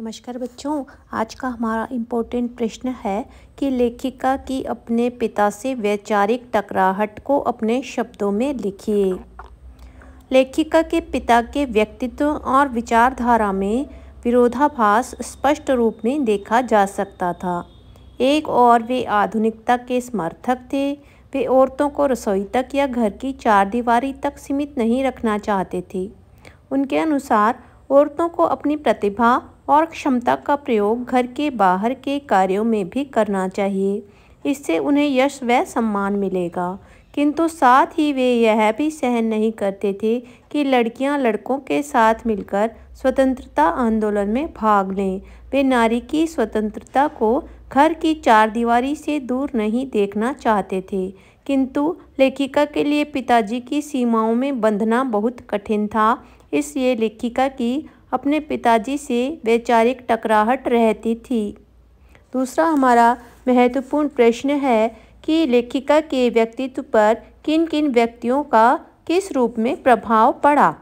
नमस्कार बच्चों आज का हमारा इम्पोर्टेंट प्रश्न है कि लेखिका की अपने पिता से वैचारिक टकराहट को अपने शब्दों में लिखिए लेखिका के पिता के व्यक्तित्व और विचारधारा में विरोधाभास स्पष्ट रूप में देखा जा सकता था एक और वे आधुनिकता के समर्थक थे वे औरतों को रसोई तक या घर की चार दीवारी तक सीमित नहीं रखना चाहते थे उनके अनुसार औरतों को अपनी प्रतिभा और क्षमता का प्रयोग घर के बाहर के कार्यों में भी करना चाहिए इससे उन्हें यश व सम्मान मिलेगा किंतु साथ ही वे यह भी सहन नहीं करते थे कि लड़कियां लड़कों के साथ मिलकर स्वतंत्रता आंदोलन में भाग लें वे नारी की स्वतंत्रता को घर की चार दीवारी से दूर नहीं देखना चाहते थे किंतु लेखिका के लिए पिताजी की सीमाओं में बंधना बहुत कठिन था इसलिए लेखिका की अपने पिताजी से वैचारिक टकराहट रहती थी दूसरा हमारा महत्वपूर्ण प्रश्न है कि लेखिका के व्यक्तित्व पर किन किन व्यक्तियों का किस रूप में प्रभाव पड़ा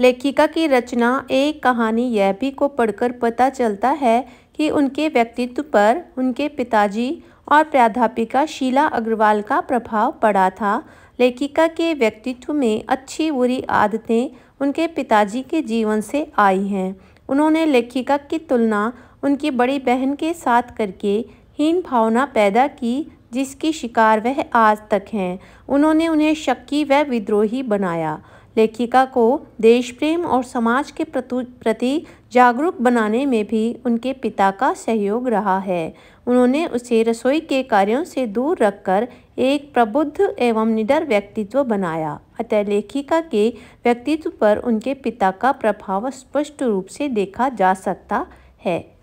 लेखिका की रचना एक कहानी यह भी को पढ़कर पता चलता है कि उनके व्यक्तित्व पर उनके पिताजी और प्राध्यापिका शीला अग्रवाल का प्रभाव पड़ा था लेखिका के व्यक्तित्व में अच्छी बुरी आदतें उनके पिताजी के जीवन से आई हैं उन्होंने लेखिका की तुलना उनकी बड़ी बहन के साथ करके हीन भावना पैदा की जिसकी शिकार वह आज तक हैं उन्होंने उन्हें शक्की व विद्रोही बनाया लेखिका को देश प्रेम और समाज के प्रति जागरूक बनाने में भी उनके पिता का सहयोग रहा है उन्होंने उसे रसोई के कार्यों से दूर रखकर एक प्रबुद्ध एवं निडर व्यक्तित्व बनाया अतः लेखिका के व्यक्तित्व पर उनके पिता का प्रभाव स्पष्ट रूप से देखा जा सकता है